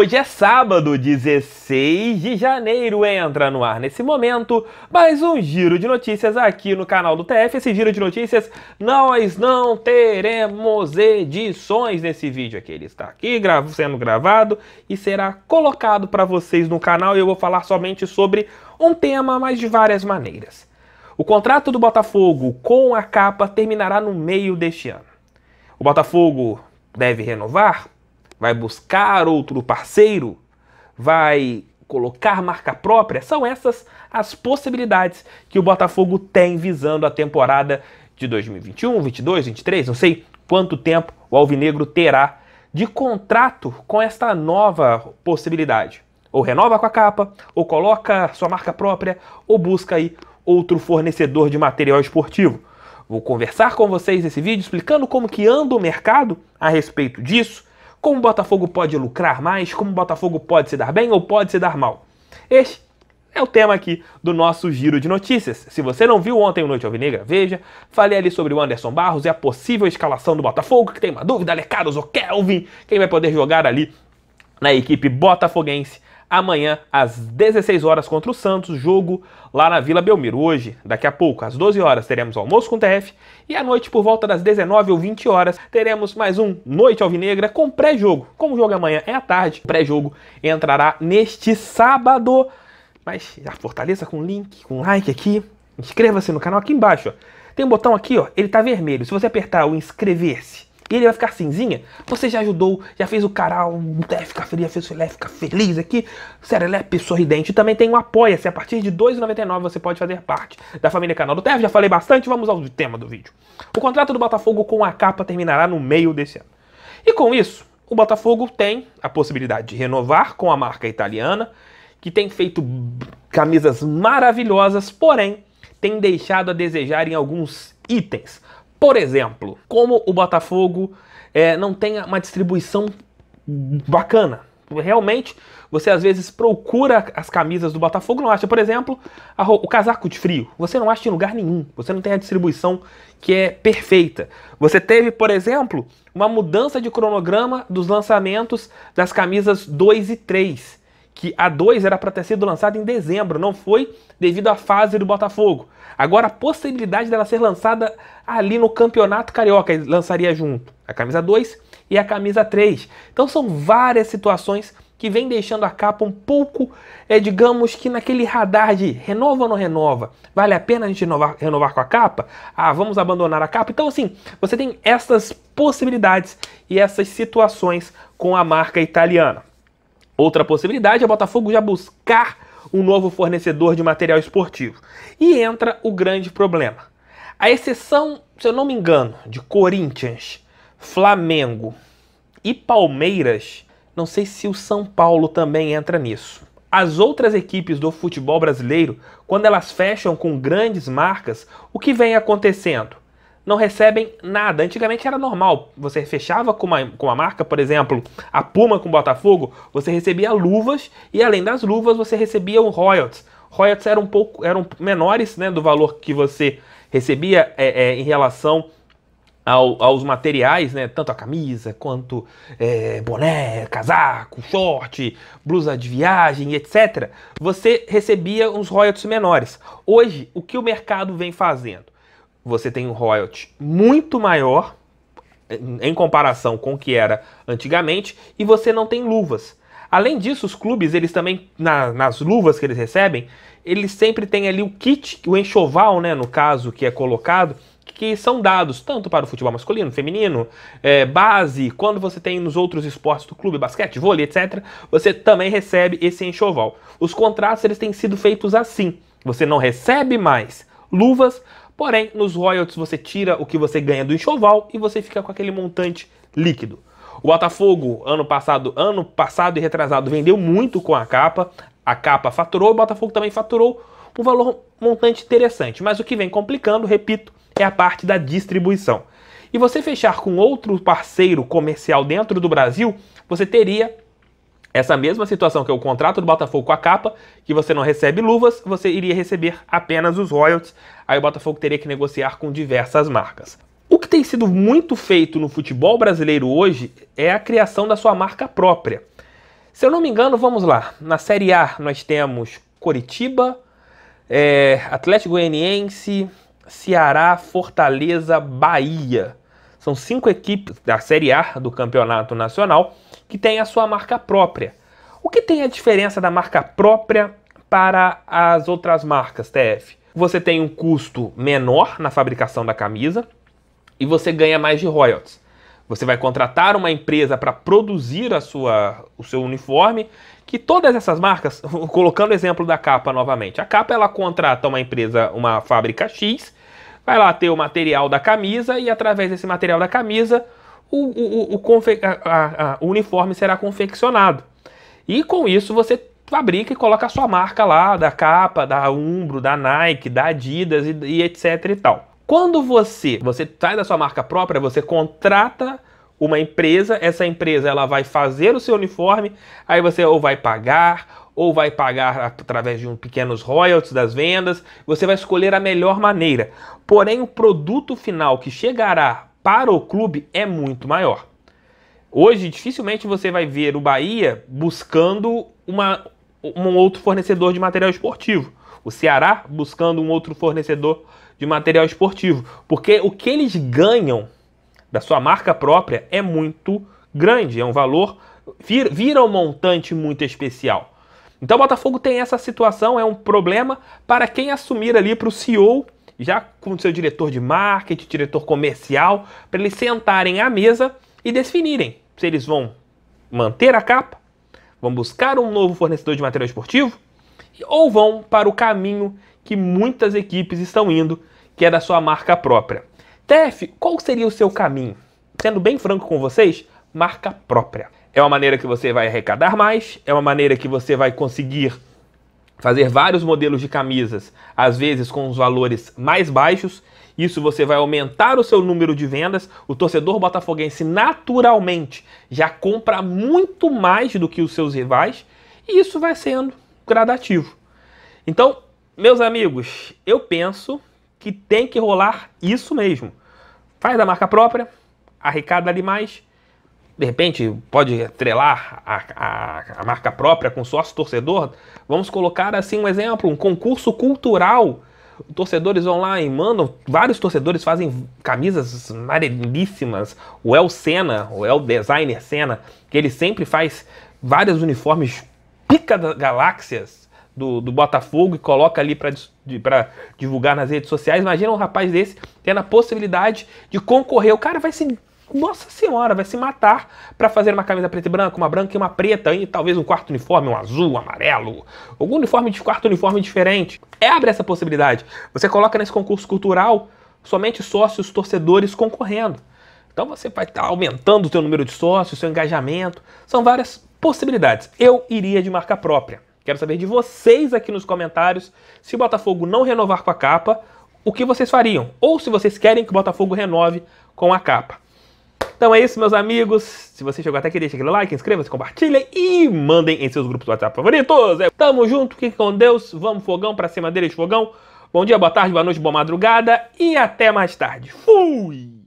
Hoje é sábado, 16 de janeiro, entra no ar nesse momento mais um giro de notícias aqui no canal do TF. Esse giro de notícias nós não teremos edições nesse vídeo aqui. Ele está aqui sendo gravado e será colocado para vocês no canal e eu vou falar somente sobre um tema, mas de várias maneiras. O contrato do Botafogo com a capa terminará no meio deste ano. O Botafogo deve renovar? vai buscar outro parceiro, vai colocar marca própria. São essas as possibilidades que o Botafogo tem visando a temporada de 2021, 22, 23, não sei quanto tempo o Alvinegro terá de contrato com esta nova possibilidade. Ou renova com a capa, ou coloca sua marca própria, ou busca aí outro fornecedor de material esportivo. Vou conversar com vocês nesse vídeo explicando como que anda o mercado a respeito disso, como o Botafogo pode lucrar mais? Como o Botafogo pode se dar bem ou pode se dar mal? Este é o tema aqui do nosso giro de notícias. Se você não viu ontem o Noite Alvinegra, veja. Falei ali sobre o Anderson Barros e a possível escalação do Botafogo, que tem uma dúvida, Lecaros né? ou Kelvin, quem vai poder jogar ali na equipe botafoguense amanhã às 16 horas contra o Santos, jogo lá na Vila Belmiro. Hoje, daqui a pouco, às 12 horas, teremos almoço com o TF e à noite, por volta das 19 ou 20 horas, teremos mais um Noite Alvinegra com pré-jogo. Como o jogo é amanhã é à tarde, pré-jogo entrará neste sábado. Mas já fortaleça com link, com like aqui, inscreva-se no canal aqui embaixo. Ó. Tem um botão aqui, ó, ele tá vermelho. Se você apertar o inscrever-se e ele vai ficar cinzinha, você já ajudou, já fez o canal, um é, feliz, já fez o filé, fica feliz aqui. Serelepe é sorridente. E também tem um apoia-se. A partir de R$ 2,99 você pode fazer parte da família Canal do Terra. Já falei bastante, vamos ao tema do vídeo. O contrato do Botafogo com a capa terminará no meio desse ano. E com isso, o Botafogo tem a possibilidade de renovar com a marca italiana, que tem feito camisas maravilhosas, porém tem deixado a desejar em alguns itens. Por exemplo, como o Botafogo é, não tem uma distribuição bacana. Realmente, você às vezes procura as camisas do Botafogo, não acha, por exemplo, o casaco de frio. Você não acha em lugar nenhum. Você não tem a distribuição que é perfeita. Você teve, por exemplo, uma mudança de cronograma dos lançamentos das camisas 2 e 3 que a 2 era para ter sido lançada em dezembro, não foi devido à fase do Botafogo. Agora a possibilidade dela ser lançada ali no Campeonato Carioca, lançaria junto a camisa 2 e a camisa 3. Então são várias situações que vem deixando a capa um pouco, é, digamos que naquele radar de renova ou não renova? Vale a pena a gente renovar, renovar com a capa? Ah, vamos abandonar a capa? Então, assim, você tem essas possibilidades e essas situações com a marca italiana. Outra possibilidade é o Botafogo já buscar um novo fornecedor de material esportivo. E entra o grande problema. A exceção, se eu não me engano, de Corinthians, Flamengo e Palmeiras, não sei se o São Paulo também entra nisso. As outras equipes do futebol brasileiro, quando elas fecham com grandes marcas, o que vem acontecendo? não recebem nada. Antigamente era normal, você fechava com uma, com uma marca, por exemplo, a Puma com o Botafogo, você recebia luvas e além das luvas você recebia um royalties. Royalties eram um pouco eram menores né, do valor que você recebia é, é, em relação ao, aos materiais, né? Tanto a camisa quanto é, boné, casaco, short, blusa de viagem, etc. Você recebia uns royalties menores. Hoje, o que o mercado vem fazendo? você tem um royalty muito maior eh, em comparação com o que era antigamente e você não tem luvas. Além disso, os clubes, eles também, na, nas luvas que eles recebem, eles sempre têm ali o kit, o enxoval, né, no caso, que é colocado, que são dados tanto para o futebol masculino, feminino, é, base, quando você tem nos outros esportes do clube, basquete, vôlei, etc., você também recebe esse enxoval. Os contratos, eles têm sido feitos assim. Você não recebe mais luvas, Porém, nos royalties você tira o que você ganha do enxoval e você fica com aquele montante líquido. O Botafogo, ano passado, ano passado e retrasado, vendeu muito com a capa. A capa faturou, o Botafogo também faturou um valor montante interessante. Mas o que vem complicando, repito, é a parte da distribuição. E você fechar com outro parceiro comercial dentro do Brasil, você teria essa mesma situação que é o contrato do Botafogo com a capa, que você não recebe luvas, você iria receber apenas os royalties, aí o Botafogo teria que negociar com diversas marcas. O que tem sido muito feito no futebol brasileiro hoje é a criação da sua marca própria. Se eu não me engano, vamos lá, na Série A nós temos Coritiba, é, Atlético Goianiense, Ceará, Fortaleza, Bahia. São cinco equipes da Série A do Campeonato Nacional que tem a sua marca própria. O que tem a diferença da marca própria para as outras marcas, TF? Você tem um custo menor na fabricação da camisa e você ganha mais de royalties. Você vai contratar uma empresa para produzir a sua, o seu uniforme, que todas essas marcas, colocando o exemplo da capa novamente, a capa ela contrata uma empresa, uma fábrica X, vai lá ter o material da camisa e através desse material da camisa o, o, o, a, a, o uniforme será confeccionado. E com isso você fabrica e coloca a sua marca lá, da capa, da Umbro, da Nike, da Adidas e, e etc e tal. Quando você, você sai da sua marca própria, você contrata uma empresa, essa empresa ela vai fazer o seu uniforme, aí você ou vai pagar, ou vai pagar através de um pequenos royalties das vendas, você vai escolher a melhor maneira. Porém, o produto final que chegará para o clube é muito maior. Hoje, dificilmente você vai ver o Bahia buscando uma, um outro fornecedor de material esportivo. O Ceará buscando um outro fornecedor de material esportivo. Porque o que eles ganham da sua marca própria é muito grande, é um valor, vir, vira um montante muito especial. Então o Botafogo tem essa situação, é um problema para quem assumir ali para o CEO já com o seu diretor de marketing, diretor comercial, para eles sentarem à mesa e definirem se eles vão manter a capa, vão buscar um novo fornecedor de material esportivo ou vão para o caminho que muitas equipes estão indo, que é da sua marca própria. Tef, qual seria o seu caminho? Sendo bem franco com vocês, marca própria. É uma maneira que você vai arrecadar mais, é uma maneira que você vai conseguir fazer vários modelos de camisas, às vezes com os valores mais baixos. Isso você vai aumentar o seu número de vendas. O torcedor botafoguense naturalmente já compra muito mais do que os seus rivais e isso vai sendo gradativo. Então, meus amigos, eu penso que tem que rolar isso mesmo. Faz da marca própria, arrecada ali mais, de repente pode atrelar a, a, a, marca própria com sócio torcedor. Vamos colocar assim um exemplo, um concurso cultural. Torcedores vão lá e mandam, vários torcedores fazem camisas amarelíssimas. O El Senna, o El Designer Senna, que ele sempre faz vários uniformes pica das galáxias do, do Botafogo e coloca ali para divulgar nas redes sociais. Imagina um rapaz desse tendo a possibilidade de concorrer. O cara vai se nossa senhora, vai se matar para fazer uma camisa preta e branca, uma branca e uma preta, e talvez um quarto uniforme, um azul, um amarelo, algum uniforme de quarto uniforme diferente. É, abre essa possibilidade. Você coloca nesse concurso cultural somente sócios, torcedores concorrendo. Então você vai estar tá aumentando o seu número de sócios, seu engajamento. São várias possibilidades. Eu iria de marca própria. Quero saber de vocês aqui nos comentários se o Botafogo não renovar com a capa, o que vocês fariam? Ou se vocês querem que o Botafogo renove com a capa. Então é isso, meus amigos. Se você chegou até aqui, deixa aquele like, inscreva-se, compartilha e mandem em seus grupos do WhatsApp favoritos. É, tamo junto, fiquem com Deus. Vamos, fogão, pra cima deles, fogão. Bom dia, boa tarde, boa noite, boa madrugada e até mais tarde. Fui!